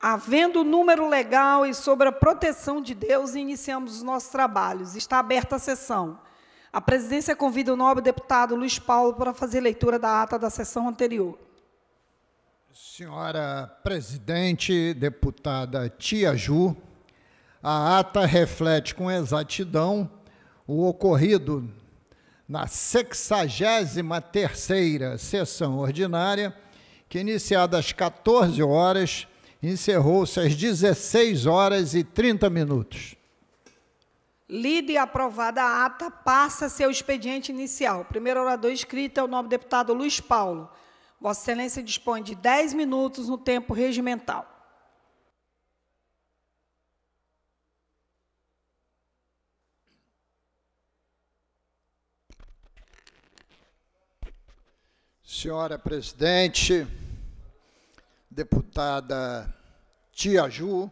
Havendo o número legal e sobre a proteção de Deus, iniciamos os nossos trabalhos. Está aberta a sessão. A presidência convida o nobre deputado Luiz Paulo para fazer leitura da ata da sessão anterior. Senhora presidente, deputada Tia Ju, a ata reflete com exatidão o ocorrido na 63ª sessão ordinária, que iniciada às 14 horas encerrou-se às 16 horas e 30 minutos. Lida e aprovada a ata, passa seu expediente inicial. Primeiro orador escrito é o nome do deputado Luiz Paulo. Vossa Excelência dispõe de 10 minutos no tempo regimental. Senhora Presidente, deputada Tia Ju,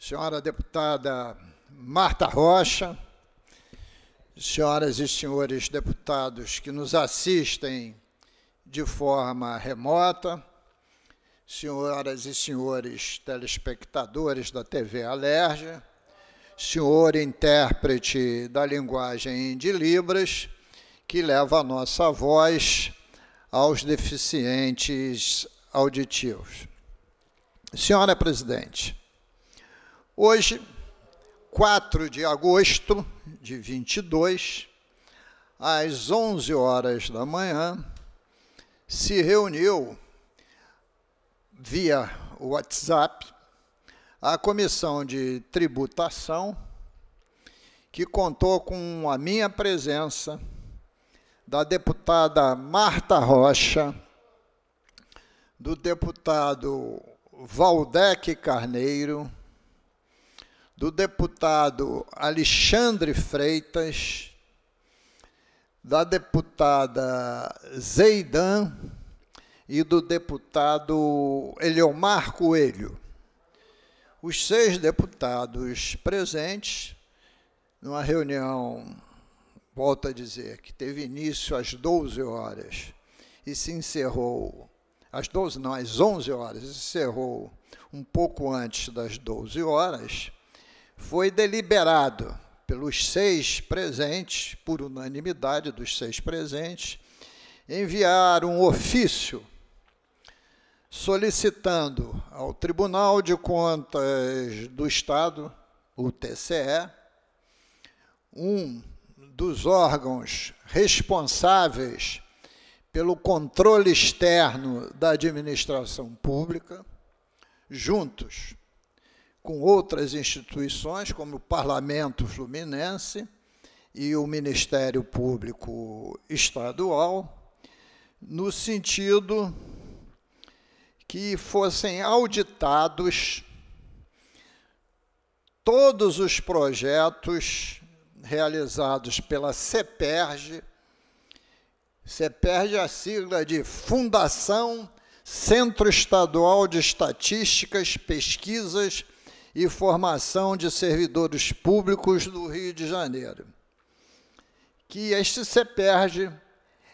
senhora deputada Marta Rocha, senhoras e senhores deputados que nos assistem de forma remota, senhoras e senhores telespectadores da TV Alerja, senhor intérprete da linguagem de Libras, que leva a nossa voz aos deficientes auditivos. Senhora presidente, hoje, 4 de agosto de 22, às 11 horas da manhã, se reuniu via WhatsApp a comissão de tributação, que contou com a minha presença, da deputada Marta Rocha, do deputado Valdec Carneiro, do deputado Alexandre Freitas, da deputada Zeidan e do deputado Eliomar Coelho. Os seis deputados presentes, numa reunião, volto a dizer, que teve início às 12 horas e se encerrou às 12, não, às 11 horas, encerrou um pouco antes das 12 horas, foi deliberado pelos seis presentes, por unanimidade dos seis presentes, enviar um ofício solicitando ao Tribunal de Contas do Estado, o TCE, um dos órgãos responsáveis pelo controle externo da administração pública, juntos com outras instituições, como o Parlamento Fluminense e o Ministério Público Estadual, no sentido que fossem auditados todos os projetos realizados pela CPERG. Você perde a sigla de Fundação Centro Estadual de Estatísticas, Pesquisas e Formação de Servidores Públicos do Rio de Janeiro. Que este CEPERJ,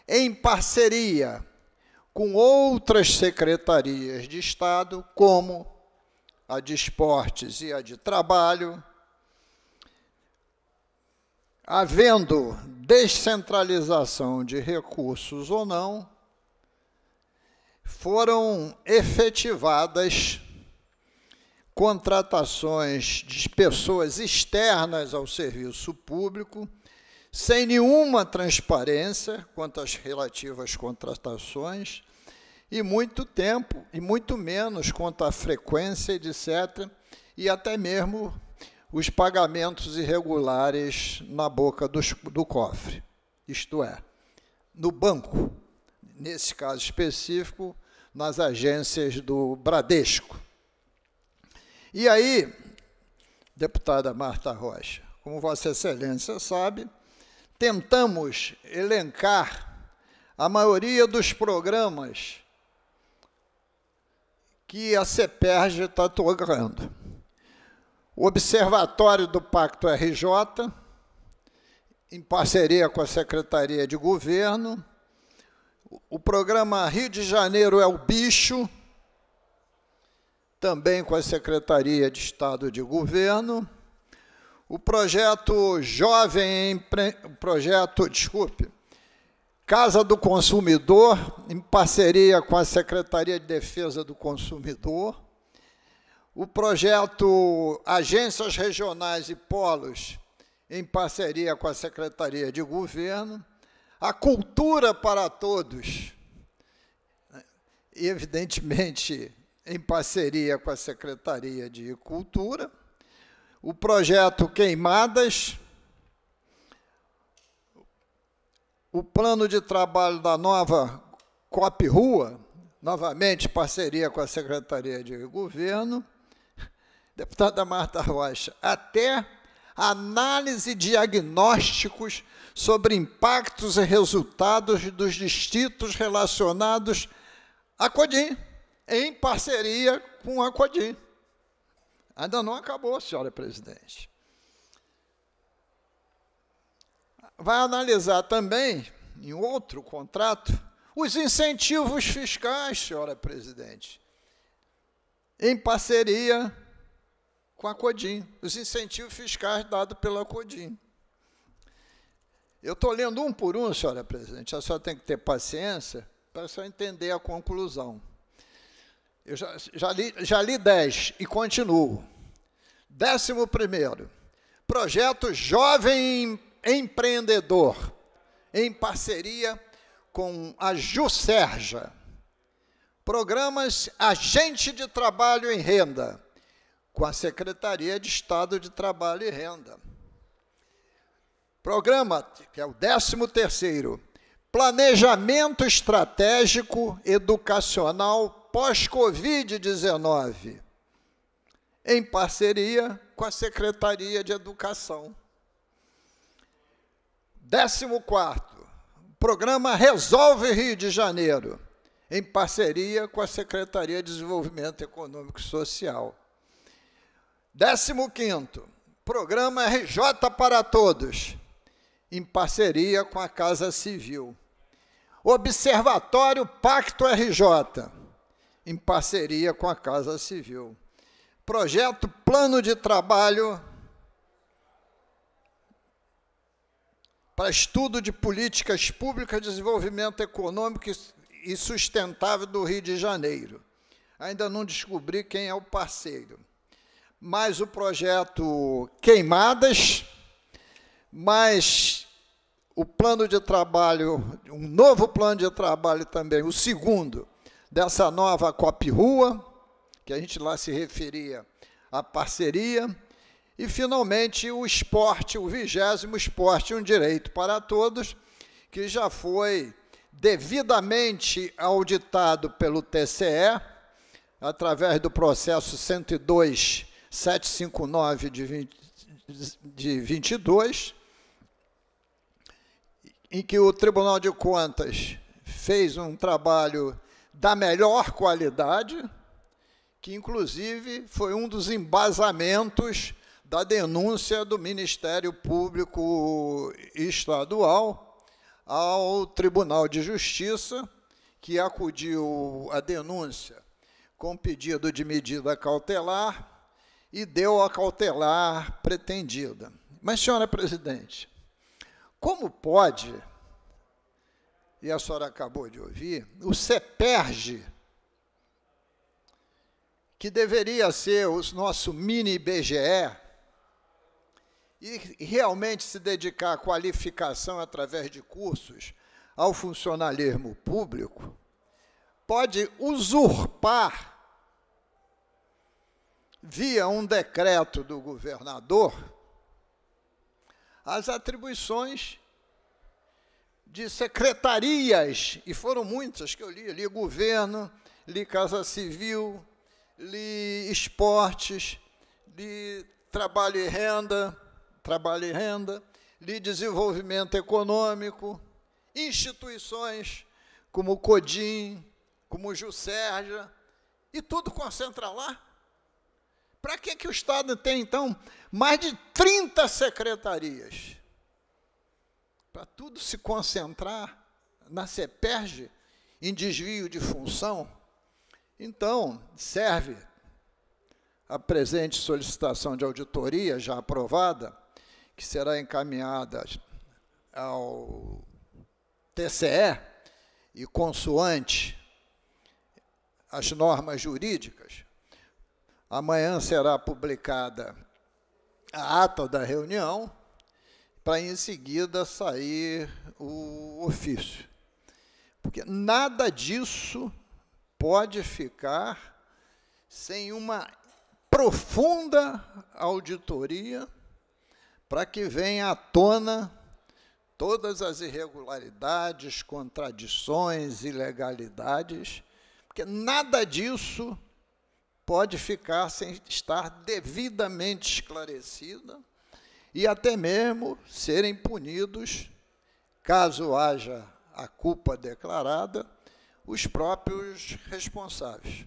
em parceria com outras secretarias de Estado, como a de Esportes e a de Trabalho, havendo descentralização de recursos ou não, foram efetivadas contratações de pessoas externas ao serviço público, sem nenhuma transparência quanto às relativas contratações, e muito tempo, e muito menos quanto à frequência, etc., e até mesmo os pagamentos irregulares na boca do, do cofre, isto é, no banco, nesse caso específico, nas agências do Bradesco. E aí, deputada Marta Rocha, como Vossa Excelência sabe, tentamos elencar a maioria dos programas que a CEPERJ está tocando. O Observatório do Pacto RJ, em parceria com a Secretaria de Governo, o programa Rio de Janeiro é o bicho, também com a Secretaria de Estado de Governo, o projeto Jovem Empre... projeto, desculpe, Casa do Consumidor, em parceria com a Secretaria de Defesa do Consumidor, o projeto Agências Regionais e Polos, em parceria com a Secretaria de Governo, a cultura para todos, né? e evidentemente em parceria com a Secretaria de Cultura, o projeto Queimadas, o plano de trabalho da nova COP Rua, novamente parceria com a Secretaria de Governo, deputada Marta Rocha, até análise diagnósticos sobre impactos e resultados dos distritos relacionados à CODIM, em parceria com a CODIM. Ainda não acabou, senhora presidente. Vai analisar também, em outro contrato, os incentivos fiscais, senhora presidente, em parceria com a CODIM, os incentivos fiscais dados pela CODIM. Eu estou lendo um por um, senhora presidente, a senhora tem que ter paciência para só entender a conclusão. Eu já, já, li, já li e continuo. Décimo primeiro, projeto Jovem Empreendedor, em parceria com a Juscerja. Programas Agente de Trabalho em Renda, com a Secretaria de Estado de Trabalho e Renda. Programa, que é o 13º, Planejamento Estratégico Educacional Pós-Covid-19, em parceria com a Secretaria de Educação. 14 Programa Resolve Rio de Janeiro, em parceria com a Secretaria de Desenvolvimento Econômico e Social. 15º, Programa RJ para Todos, em parceria com a Casa Civil. Observatório Pacto RJ, em parceria com a Casa Civil. Projeto Plano de Trabalho para Estudo de Políticas Públicas, Desenvolvimento Econômico e Sustentável do Rio de Janeiro. Ainda não descobri quem é o parceiro mais o projeto Queimadas, mais o plano de trabalho, um novo plano de trabalho também, o segundo, dessa nova COP Rua, que a gente lá se referia à parceria, e finalmente o esporte, o vigésimo esporte, um direito para todos, que já foi devidamente auditado pelo TCE, através do processo 102 759 de, 20, de 22, em que o Tribunal de Contas fez um trabalho da melhor qualidade, que inclusive foi um dos embasamentos da denúncia do Ministério Público Estadual ao Tribunal de Justiça, que acudiu a denúncia com pedido de medida cautelar e deu a cautelar pretendida. Mas, senhora presidente, como pode, e a senhora acabou de ouvir, o CEPERG, que deveria ser o nosso mini BGE e realmente se dedicar à qualificação através de cursos ao funcionalismo público, pode usurpar via um decreto do governador, as atribuições de secretarias, e foram muitas que eu li, li governo, li Casa Civil, li esportes, li trabalho e renda, trabalho e renda, li desenvolvimento econômico, instituições como o CODIM, como o Jusérgia, e tudo concentra lá. Para que, que o Estado tem, então, mais de 30 secretarias? Para tudo se concentrar na CEPERG, em desvio de função? Então, serve a presente solicitação de auditoria, já aprovada, que será encaminhada ao TCE e consoante as normas jurídicas, Amanhã será publicada a ata da reunião, para em seguida sair o ofício. Porque nada disso pode ficar sem uma profunda auditoria para que venha à tona todas as irregularidades, contradições, ilegalidades, porque nada disso pode ficar sem estar devidamente esclarecida e até mesmo serem punidos, caso haja a culpa declarada, os próprios responsáveis.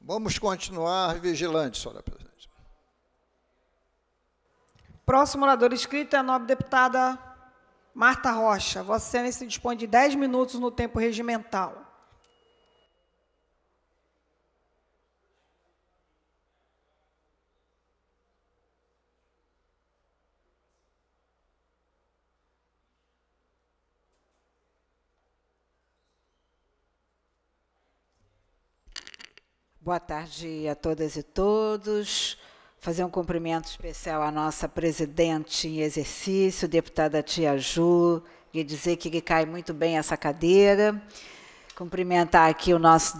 Vamos continuar vigilantes, senhora presidente. Próximo orador inscrito é a nobre deputada Marta Rocha. Vossa Excelência dispõe de 10 minutos no tempo regimental. Boa tarde a todas e todos. Fazer um cumprimento especial à nossa presidente em exercício, deputada Tia Ju, e dizer que lhe cai muito bem essa cadeira. Cumprimentar aqui o nosso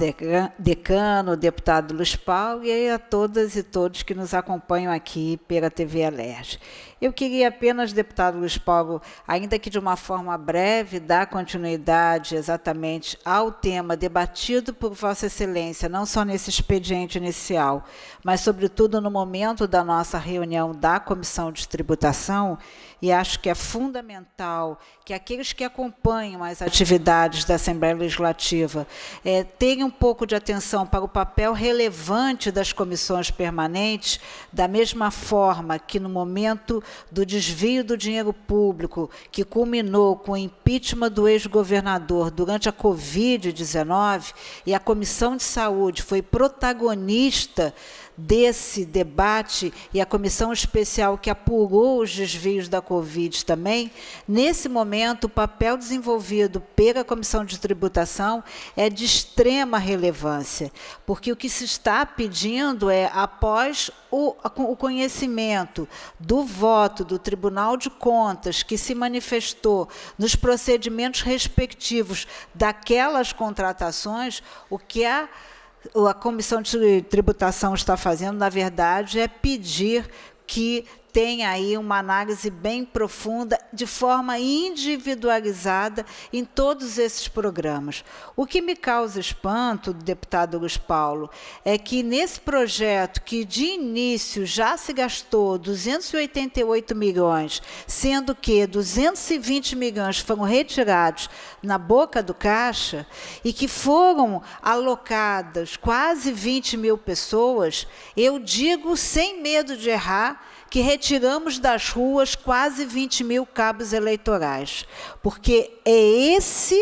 decano, o deputado Luiz Paulo, e a todas e todos que nos acompanham aqui pela TV Alerj. Eu queria apenas, deputado Luiz Paulo, ainda que de uma forma breve, dar continuidade exatamente ao tema debatido por Vossa Excelência, não só nesse expediente inicial, mas, sobretudo, no momento da nossa reunião da Comissão de Tributação, e acho que é fundamental que aqueles que acompanham as atividades da Assembleia Legislativa é, tenham um pouco de atenção para o papel relevante das comissões permanentes, da mesma forma que no momento do desvio do dinheiro público, que culminou com o impeachment do ex-governador durante a Covid-19, e a Comissão de Saúde foi protagonista desse debate e a comissão especial que apurou os desvios da Covid também, nesse momento o papel desenvolvido pela comissão de tributação é de extrema relevância, porque o que se está pedindo é, após o, o conhecimento do voto do Tribunal de Contas que se manifestou nos procedimentos respectivos daquelas contratações, o que a a Comissão de Tributação está fazendo, na verdade, é pedir que tem aí uma análise bem profunda, de forma individualizada em todos esses programas. O que me causa espanto, deputado Luiz Paulo, é que nesse projeto que de início já se gastou 288 milhões, sendo que 220 milhões foram retirados na boca do caixa e que foram alocadas quase 20 mil pessoas, eu digo sem medo de errar que retiramos das ruas quase 20 mil cabos eleitorais, porque é esse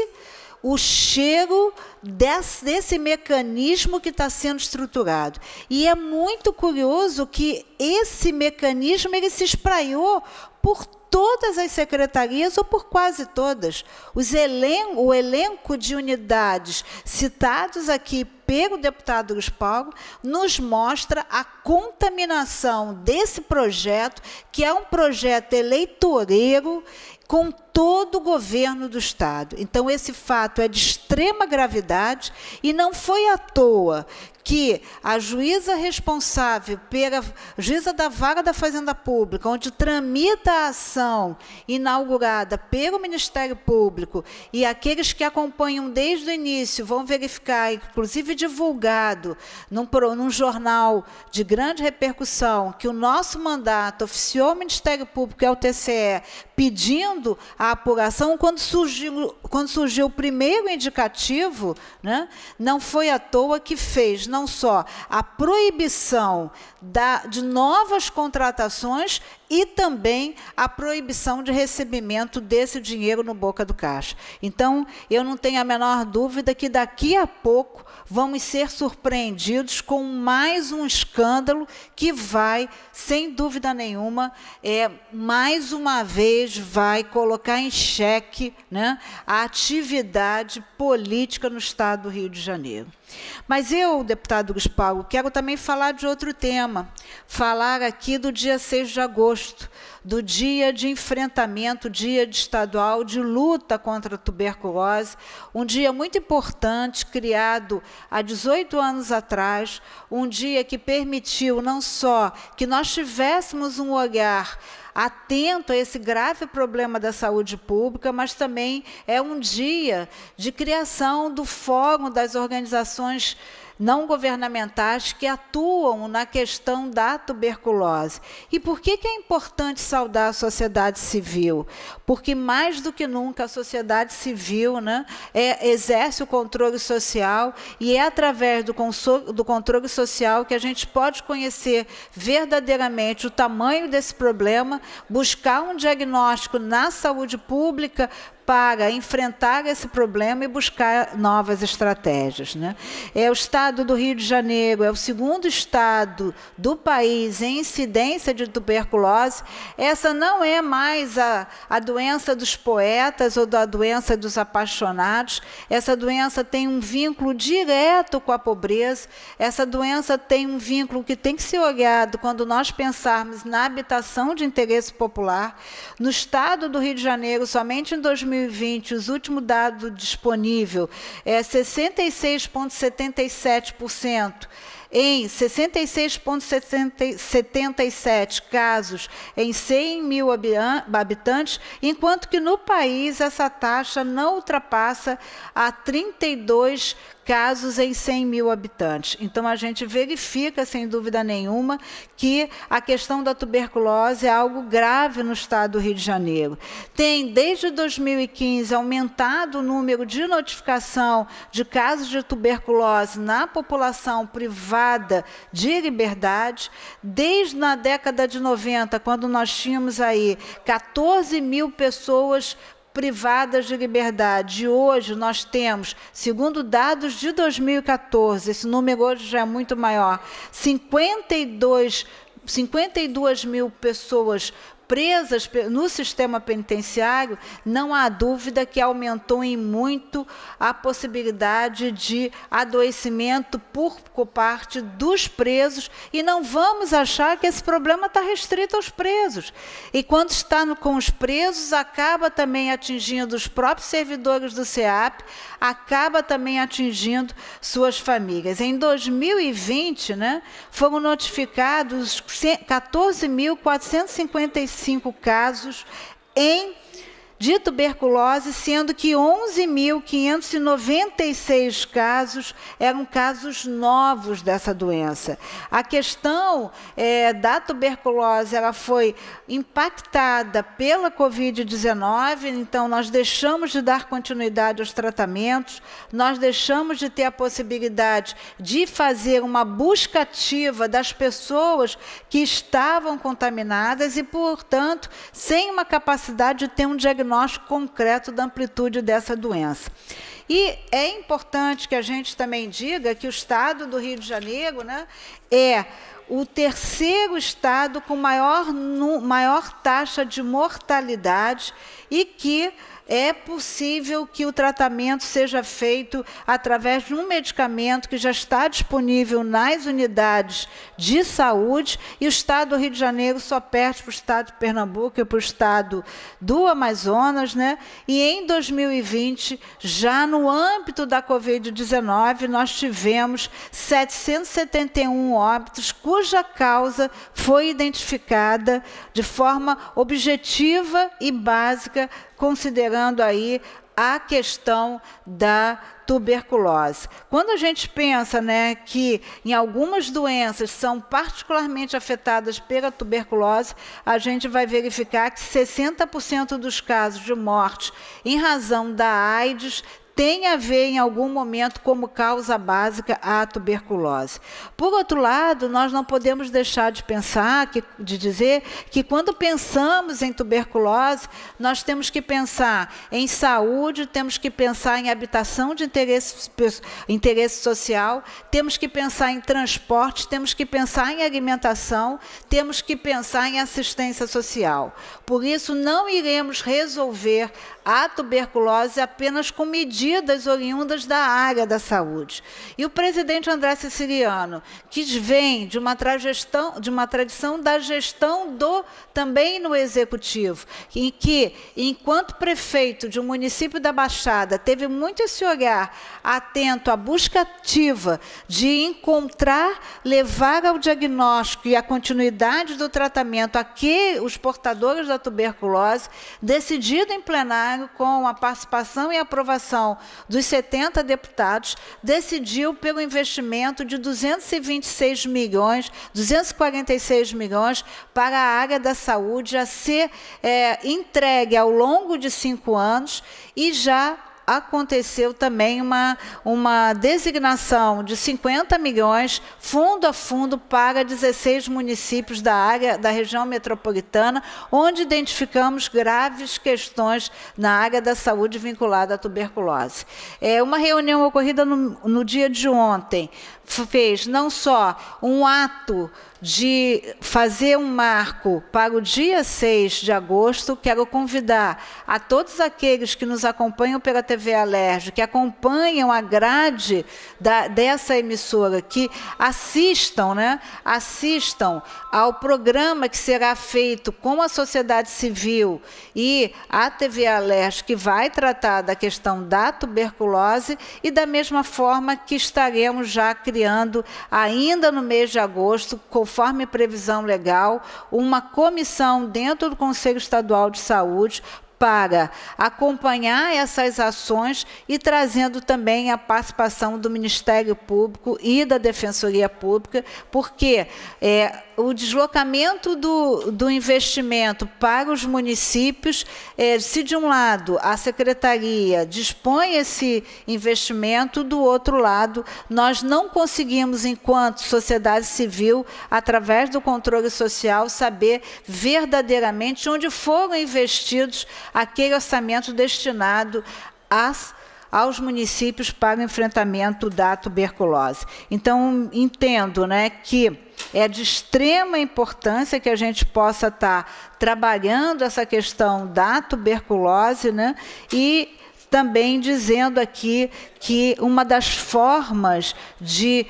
o cheiro desse, desse mecanismo que está sendo estruturado. E é muito curioso que esse mecanismo ele se espraiou por todas as secretarias ou por quase todas. Elen o elenco de unidades citados aqui pelo deputado Luiz Paulo nos mostra a contaminação desse projeto, que é um projeto eleitoreiro com todo o governo do Estado. Então, esse fato é de extrema gravidade e não foi à toa que a juíza responsável pela juíza da vara da Fazenda Pública, onde tramita a ação inaugurada pelo Ministério Público e aqueles que acompanham desde o início vão verificar, inclusive divulgado num, num jornal de grande repercussão, que o nosso mandato oficiou o Ministério Público é e ao TCE pedindo a apuração quando surgiu, quando surgiu o primeiro indicativo, né, não foi à toa que fez não só a proibição da, de novas contratações, e também a proibição de recebimento desse dinheiro no boca do caixa. Então, eu não tenho a menor dúvida que daqui a pouco vamos ser surpreendidos com mais um escândalo que vai, sem dúvida nenhuma, é, mais uma vez vai colocar em xeque né, a atividade política no Estado do Rio de Janeiro. Mas eu, deputado Gustavo, quero também falar de outro tema, falar aqui do dia 6 de agosto agosto, do dia de enfrentamento, dia de estadual de luta contra a tuberculose, um dia muito importante criado há 18 anos atrás, um dia que permitiu não só que nós tivéssemos um olhar atento a esse grave problema da saúde pública, mas também é um dia de criação do Fórum das Organizações não governamentais que atuam na questão da tuberculose. E por que, que é importante saudar a sociedade civil? Porque mais do que nunca a sociedade civil né, é, exerce o controle social e é através do, do controle social que a gente pode conhecer verdadeiramente o tamanho desse problema, buscar um diagnóstico na saúde pública para enfrentar esse problema e buscar novas estratégias. Né? É o estado do Rio de Janeiro, é o segundo estado do país em incidência de tuberculose. Essa não é mais a, a doença dos poetas ou da doença dos apaixonados. Essa doença tem um vínculo direto com a pobreza. Essa doença tem um vínculo que tem que ser olhado quando nós pensarmos na habitação de interesse popular. No estado do Rio de Janeiro, somente em 2000 2020, os últimos dados disponível é 66,77%. Em 66,77 casos em 100 mil habitantes, enquanto que no país essa taxa não ultrapassa a 32 casos em 100 mil habitantes. Então, a gente verifica, sem dúvida nenhuma, que a questão da tuberculose é algo grave no estado do Rio de Janeiro. Tem, desde 2015, aumentado o número de notificação de casos de tuberculose na população privada de liberdade. Desde na década de 90, quando nós tínhamos aí 14 mil pessoas privadas de liberdade. Hoje nós temos, segundo dados de 2014, esse número hoje já é muito maior, 52 52 mil pessoas presas no sistema penitenciário, não há dúvida que aumentou em muito a possibilidade de adoecimento por parte dos presos e não vamos achar que esse problema está restrito aos presos. E quando está no, com os presos, acaba também atingindo os próprios servidores do CEAP, acaba também atingindo suas famílias. Em 2020, né, foram notificados 14.455 cinco casos em de tuberculose, sendo que 11.596 casos eram casos novos dessa doença. A questão é, da tuberculose ela foi impactada pela Covid-19, então nós deixamos de dar continuidade aos tratamentos, nós deixamos de ter a possibilidade de fazer uma busca ativa das pessoas que estavam contaminadas e, portanto, sem uma capacidade de ter um diagnóstico diagnóstico concreto da amplitude dessa doença. E é importante que a gente também diga que o estado do Rio de Janeiro né, é o terceiro estado com maior, maior taxa de mortalidade e que é possível que o tratamento seja feito através de um medicamento que já está disponível nas unidades de saúde e o Estado do Rio de Janeiro só perde para o Estado de Pernambuco e para o Estado do Amazonas, né? E em 2020, já no âmbito da Covid-19, nós tivemos 771 óbitos cuja causa foi identificada de forma objetiva e básica considerando aí a questão da tuberculose. Quando a gente pensa né, que em algumas doenças são particularmente afetadas pela tuberculose, a gente vai verificar que 60% dos casos de morte em razão da AIDS tem a ver em algum momento como causa básica a tuberculose. Por outro lado, nós não podemos deixar de pensar, que, de dizer que quando pensamos em tuberculose, nós temos que pensar em saúde, temos que pensar em habitação de interesse, interesse social, temos que pensar em transporte, temos que pensar em alimentação, temos que pensar em assistência social. Por isso, não iremos resolver à tuberculose é apenas com medidas oriundas da área da saúde. E o presidente André Siciliano, que vem de uma, tragestão, de uma tradição da gestão do também no executivo, em que, enquanto prefeito de um município da Baixada, teve muito esse olhar atento à busca ativa de encontrar, levar ao diagnóstico e à continuidade do tratamento aqui os portadores da tuberculose, decidido em plenário com a participação e aprovação dos 70 deputados, decidiu pelo investimento de 226 milhões, 246 milhões para a área da saúde a ser é, entregue ao longo de cinco anos e já aconteceu também uma, uma designação de 50 milhões, fundo a fundo, para 16 municípios da área da região metropolitana, onde identificamos graves questões na área da saúde vinculada à tuberculose. É uma reunião ocorrida no, no dia de ontem fez não só um ato de fazer um marco para o dia 6 de agosto, quero convidar a todos aqueles que nos acompanham pela TV Alerj, que acompanham a grade da, dessa emissora, que assistam, né, assistam ao programa que será feito com a sociedade civil e a TV Alerj, que vai tratar da questão da tuberculose e da mesma forma que estaremos já criando criando, ainda no mês de agosto, conforme previsão legal, uma comissão dentro do Conselho Estadual de Saúde para acompanhar essas ações e trazendo também a participação do Ministério Público e da Defensoria Pública, porque é, o deslocamento do, do investimento para os municípios, é, se de um lado a secretaria dispõe esse investimento, do outro lado nós não conseguimos, enquanto sociedade civil, através do controle social, saber verdadeiramente onde foram investidos aquele orçamento destinado às aos municípios para o enfrentamento da tuberculose. Então, entendo né, que é de extrema importância que a gente possa estar tá trabalhando essa questão da tuberculose, né? E também dizendo aqui que uma das formas de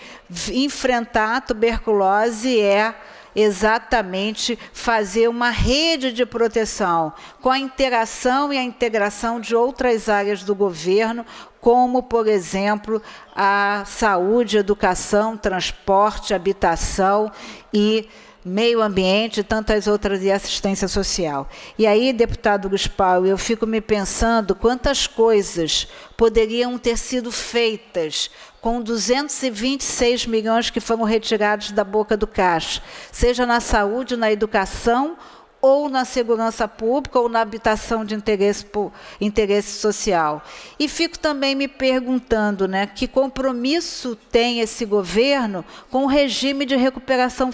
enfrentar a tuberculose é exatamente fazer uma rede de proteção com a interação e a integração de outras áreas do governo, como, por exemplo, a saúde, educação, transporte, habitação e meio ambiente, tantas outras e assistência social. E aí, deputado Guspal, eu fico me pensando quantas coisas poderiam ter sido feitas com 226 milhões que foram retirados da boca do caixa, seja na saúde, na educação ou na segurança pública ou na habitação de interesse, interesse social. E fico também me perguntando né, que compromisso tem esse governo com o regime de recuperação,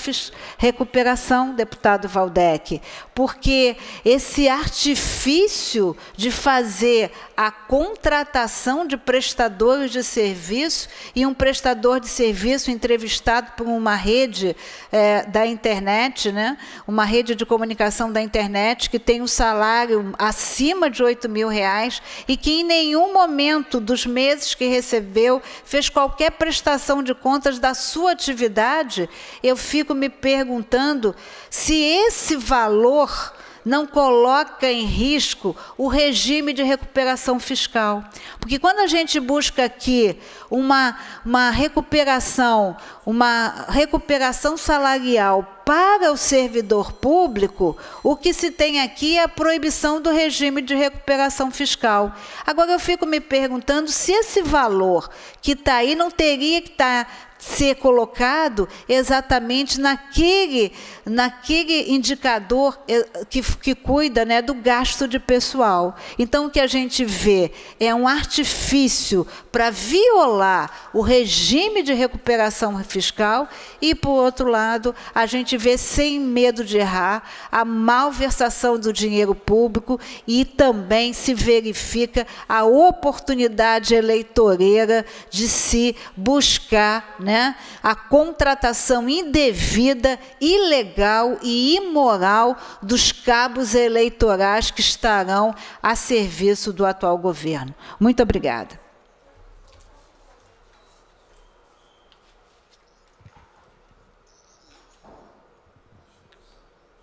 recuperação deputado Valdec, porque esse artifício de fazer a contratação de prestadores de serviço e um prestador de serviço entrevistado por uma rede é, da internet, né, uma rede de comunicação da internet, que tem um salário acima de 8 mil reais e que em nenhum momento dos meses que recebeu fez qualquer prestação de contas da sua atividade, eu fico me perguntando se esse valor não coloca em risco o regime de recuperação fiscal. Porque quando a gente busca aqui uma, uma recuperação, uma recuperação salarial para o servidor público, o que se tem aqui é a proibição do regime de recuperação fiscal. Agora eu fico me perguntando se esse valor que está aí não teria que estar tá ser colocado exatamente naquele, naquele indicador eh, que, que cuida né, do gasto de pessoal. Então, o que a gente vê é um artifício para violar o regime de recuperação fiscal e, por outro lado, a gente vê, sem medo de errar, a malversação do dinheiro público e também se verifica a oportunidade eleitoreira de se buscar né, né, a contratação indevida, ilegal e imoral dos cabos eleitorais que estarão a serviço do atual governo. Muito obrigada.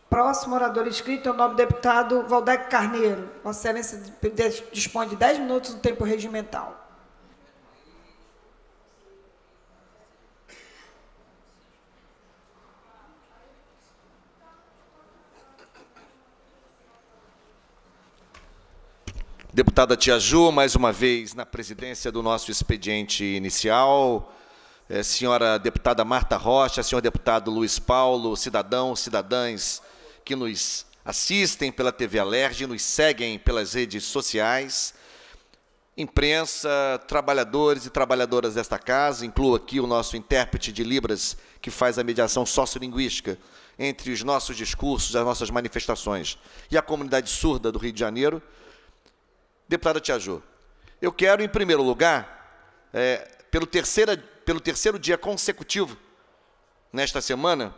Próximo orador inscrito é o nome do deputado Valdec Carneiro. Vossa Excelência dispõe de 10 minutos do tempo regimental. Deputada Tia Ju, mais uma vez na presidência do nosso expediente inicial. É, senhora deputada Marta Rocha, senhor deputado Luiz Paulo, cidadãos, cidadãs que nos assistem pela TV Alerj, nos seguem pelas redes sociais, imprensa, trabalhadores e trabalhadoras desta casa, incluo aqui o nosso intérprete de Libras, que faz a mediação sociolinguística entre os nossos discursos, as nossas manifestações, e a comunidade surda do Rio de Janeiro, Deputada Tiajô, eu quero, em primeiro lugar, é, pelo, terceira, pelo terceiro dia consecutivo, nesta semana,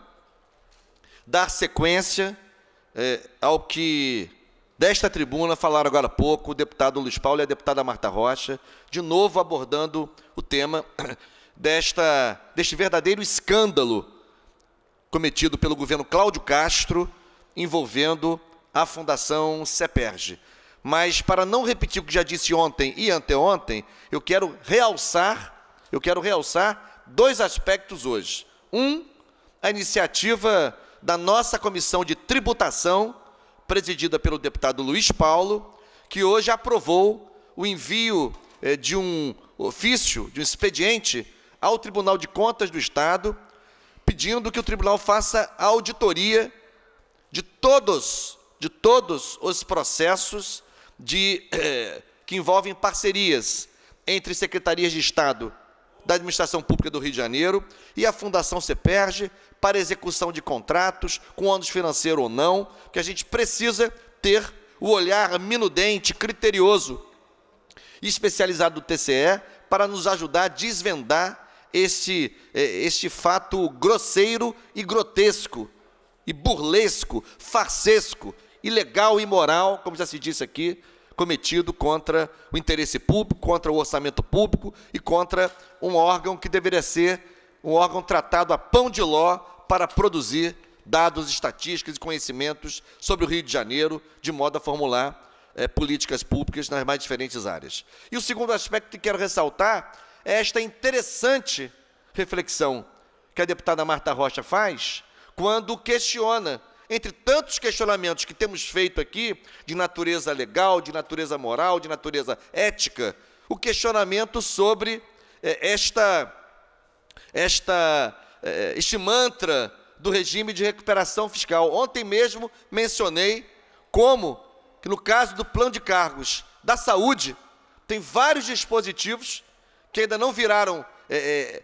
dar sequência é, ao que desta tribuna falaram agora há pouco o deputado Luiz Paulo e a deputada Marta Rocha, de novo abordando o tema desta, deste verdadeiro escândalo cometido pelo governo Cláudio Castro envolvendo a Fundação Seperge. Mas para não repetir o que já disse ontem e anteontem, eu quero realçar, eu quero realçar dois aspectos hoje. Um, a iniciativa da nossa comissão de tributação, presidida pelo deputado Luiz Paulo, que hoje aprovou o envio eh, de um ofício, de um expediente ao Tribunal de Contas do Estado, pedindo que o tribunal faça a auditoria de todos, de todos os processos de, eh, que envolvem parcerias entre secretarias de Estado da Administração Pública do Rio de Janeiro e a Fundação CEPERG para execução de contratos, com ônus financeiro ou não, que a gente precisa ter o olhar minudente, criterioso e especializado do TCE para nos ajudar a desvendar este, eh, este fato grosseiro e grotesco, e burlesco, farsesco, ilegal e imoral, como já se disse aqui, cometido contra o interesse público, contra o orçamento público e contra um órgão que deveria ser um órgão tratado a pão de ló para produzir dados estatísticos e conhecimentos sobre o Rio de Janeiro, de modo a formular é, políticas públicas nas mais diferentes áreas. E o segundo aspecto que quero ressaltar é esta interessante reflexão que a deputada Marta Rocha faz quando questiona entre tantos questionamentos que temos feito aqui, de natureza legal, de natureza moral, de natureza ética, o questionamento sobre eh, esta, esta, eh, este mantra do regime de recuperação fiscal. Ontem mesmo mencionei como, no caso do plano de cargos da saúde, tem vários dispositivos que ainda não viraram é,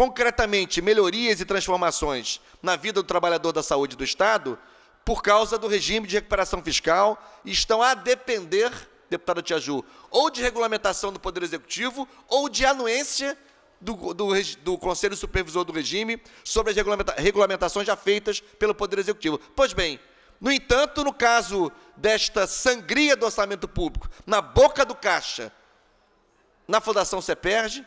concretamente melhorias e transformações na vida do trabalhador da saúde do Estado por causa do regime de recuperação fiscal e estão a depender, deputado Tiaju, ou de regulamentação do Poder Executivo ou de anuência do, do, do, Conselho Supervisor do Regime sobre as regulamenta regulamentações já feitas pelo Poder Executivo. Pois bem, no entanto, no caso desta sangria do orçamento público, na boca do caixa, na Fundação CEPERG,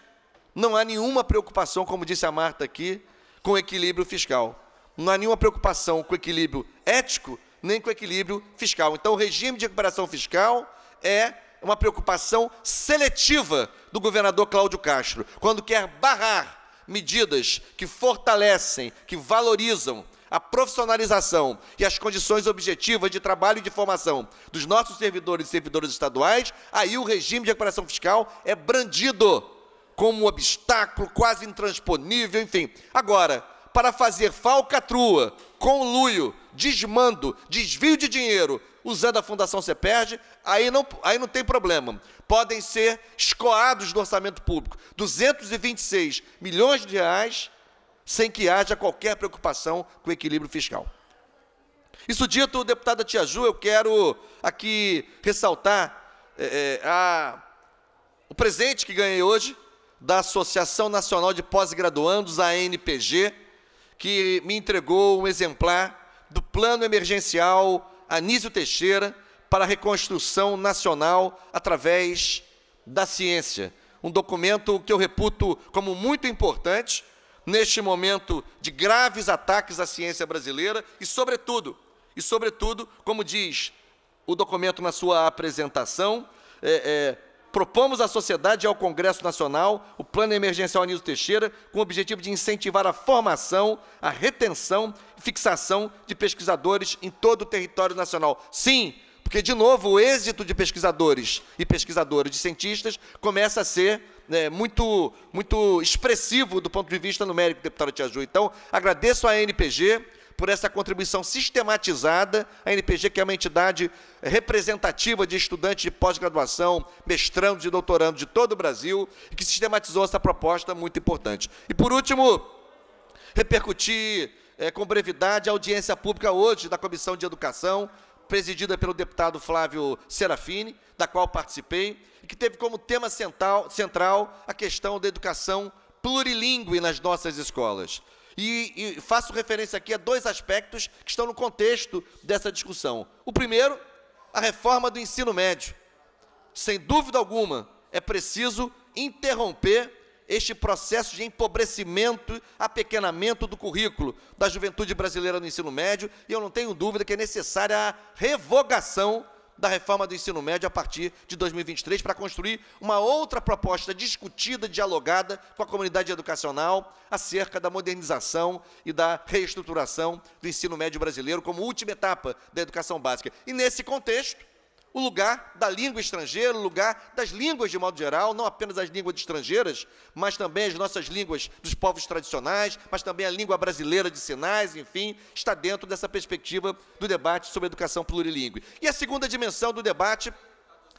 não há nenhuma preocupação, como disse a Marta aqui, com equilíbrio fiscal. Não há nenhuma preocupação com equilíbrio ético, nem com equilíbrio fiscal. Então, o regime de recuperação fiscal é uma preocupação seletiva do governador Cláudio Castro, quando quer barrar medidas que fortalecem, que valorizam a profissionalização e as condições objetivas de trabalho e de formação dos nossos servidores e servidoras estaduais, aí o regime de recuperação fiscal é brandido como um obstáculo quase intransponível, enfim. Agora, para fazer falcatrua, conluio, desmando, desvio de dinheiro, usando a Fundação CEPERG, aí não, aí não tem problema. Podem ser escoados do orçamento público 226 milhões de reais sem que haja qualquer preocupação com o equilíbrio fiscal. Isso dito, deputada Tia Ju, eu quero aqui ressaltar é, a, o presente que ganhei hoje, da Associação Nacional de Pós-Graduandos, a ANPG, que me entregou um exemplar do Plano Emergencial Anísio Teixeira para a Reconstrução Nacional através da ciência. Um documento que eu reputo como muito importante neste momento de graves ataques à ciência brasileira e, sobretudo, e sobretudo, como diz o documento na sua apresentação, é, é, propomos à sociedade e ao Congresso Nacional o Plano Emergencial Anísio Teixeira, com o objetivo de incentivar a formação, a retenção e fixação de pesquisadores em todo o território nacional. Sim, porque, de novo, o êxito de pesquisadores e pesquisadoras, de cientistas, começa a ser né, muito, muito expressivo do ponto de vista numérico, deputado Ju. Então, agradeço à NPG por essa contribuição sistematizada. A NPG, que é uma entidade representativa de estudantes de pós-graduação, mestrando e doutorando de todo o Brasil, e que sistematizou essa proposta muito importante. E, por último, repercutir é, com brevidade a audiência pública hoje da Comissão de Educação, presidida pelo deputado Flávio Serafini, da qual participei, e que teve como tema central, central a questão da educação plurilingüe nas nossas escolas. E, e, faço referência aqui a dois aspectos que estão no contexto dessa discussão. O primeiro, a reforma do ensino médio. Sem dúvida alguma, é preciso interromper este processo de empobrecimento, apequenamento do currículo da juventude brasileira no ensino médio, e eu não tenho dúvida que é necessária a revogação da reforma do ensino médio a partir de 2023 para construir uma outra proposta discutida, dialogada com a comunidade educacional acerca da modernização e da reestruturação do ensino médio brasileiro como última etapa da educação básica. E nesse contexto, o lugar da língua estrangeira, o lugar das línguas de modo geral, não apenas as línguas estrangeiras, mas também as nossas línguas dos povos tradicionais, mas também a língua brasileira de sinais, enfim, está dentro dessa perspectiva do debate sobre educação plurilingue. E a segunda dimensão do debate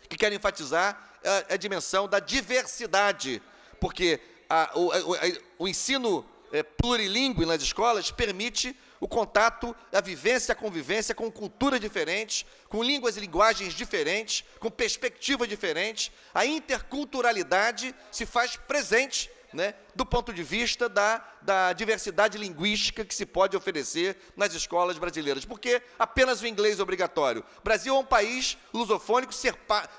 que quero enfatizar é a é dimensão da diversidade, porque a, o, a, o, ensino é, plurilingue nas escolas permite o contato, a vivência, a convivência com culturas diferentes, com línguas e linguagens diferentes, com perspectivas diferentes. A interculturalidade se faz presente né, do ponto de vista da, da diversidade linguística que se pode oferecer nas escolas brasileiras. Porque apenas o inglês é obrigatório. O Brasil é um país lusofônico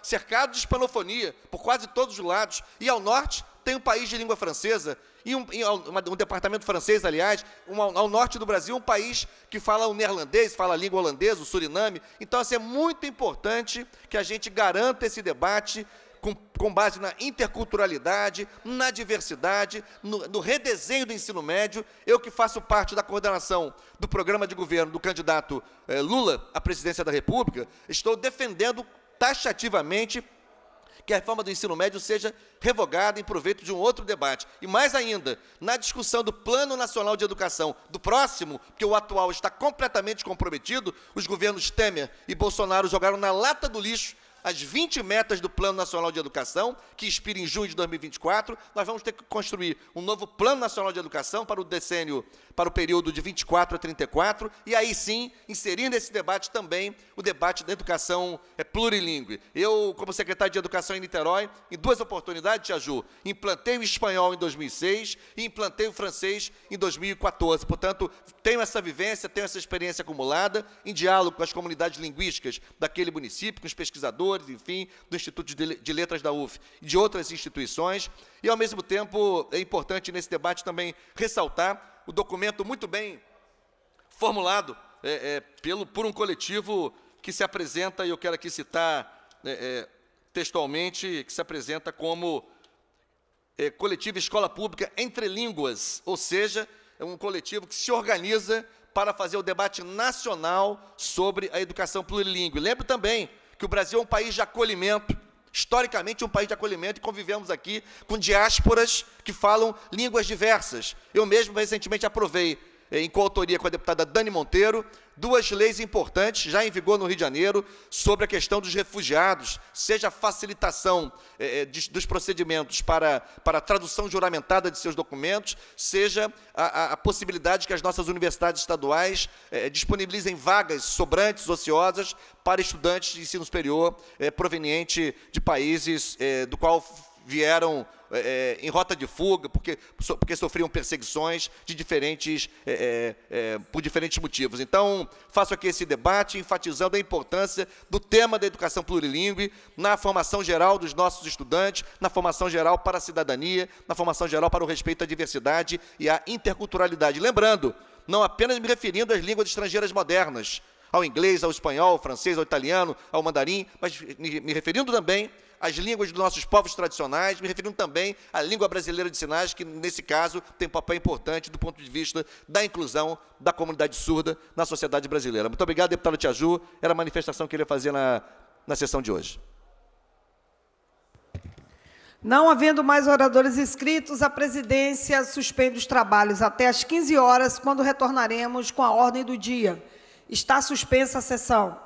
cercado de hispanofonia por quase todos os lados. E ao norte tem um país de língua francesa e um, um, um departamento francês, aliás, um, ao norte do Brasil, um país que fala o neerlandês, fala a língua holandesa, o Suriname. Então, assim, é muito importante que a gente garanta esse debate com, com base na interculturalidade, na diversidade, no, no redesenho do ensino médio. Eu que faço parte da coordenação do programa de governo do candidato eh, Lula à presidência da República, estou defendendo taxativamente que a reforma do ensino médio seja revogada em proveito de um outro debate. E mais ainda, na discussão do Plano Nacional de Educação do próximo, porque o atual está completamente comprometido, os governos Temer e Bolsonaro jogaram na lata do lixo as 20 metas do Plano Nacional de Educação, que expira em junho de 2024, nós vamos ter que construir um novo Plano Nacional de Educação para o decênio, para o período de 24 a 34, e aí sim, inserir nesse debate também o debate da educação é, plurilingue. Eu, como secretário de Educação em Niterói, em duas oportunidades, Tia Ju, implantei o espanhol em 2006 e implantei o francês em 2014. Portanto, tenho essa vivência, tenho essa experiência acumulada, em diálogo com as comunidades linguísticas daquele município, com os pesquisadores, professores, enfim, do Instituto de Letras da UF e de outras instituições. E, ao mesmo tempo, é importante nesse debate também ressaltar o documento muito bem formulado é, é, pelo, por um coletivo que se apresenta, e eu quero aqui citar é, é textualmente, que se apresenta como é, coletivo Escola Pública Entre Línguas, ou seja, é um coletivo que se organiza para fazer o debate nacional sobre a educação plurilingüe. Lembro também que o Brasil é um país de acolhimento, historicamente é um país de acolhimento, e convivemos aqui com diásporas que falam línguas diversas. Eu mesmo recentemente aprovei em coautoria com a deputada Dani Monteiro, duas leis importantes já em vigor no Rio de Janeiro sobre a questão dos refugiados, seja a facilitação eh, eh, de, dos procedimentos para, para a tradução juramentada de seus documentos, seja a, a, possibilidade que as nossas universidades estaduais eh, disponibilizem vagas sobrantes, ociosas, para estudantes de ensino superior provenientes proveniente de países do qual vieram é, é, em rota de fuga, porque, porque sofriam perseguições de diferentes, é, é, é, por diferentes motivos. Então, faço aqui esse debate enfatizando a importância do tema da educação plurilingue na formação geral dos nossos estudantes, na formação geral para a cidadania, na formação geral para o respeito à diversidade e à interculturalidade. Lembrando, não apenas me referindo às línguas estrangeiras modernas, ao inglês, ao espanhol, ao francês, ao italiano, ao mandarim, mas me referindo também as línguas dos nossos povos tradicionais, me referindo também à língua brasileira de sinais, que nesse caso tem um papel importante do ponto de vista da inclusão da comunidade surda na sociedade brasileira. Muito obrigado, deputado Tiaju. Era a manifestação que ele ia fazer na, na sessão de hoje. Não havendo mais oradores inscritos, a presidência suspende os trabalhos até às 15 horas, quando retornaremos com a ordem do dia. Está suspensa a sessão.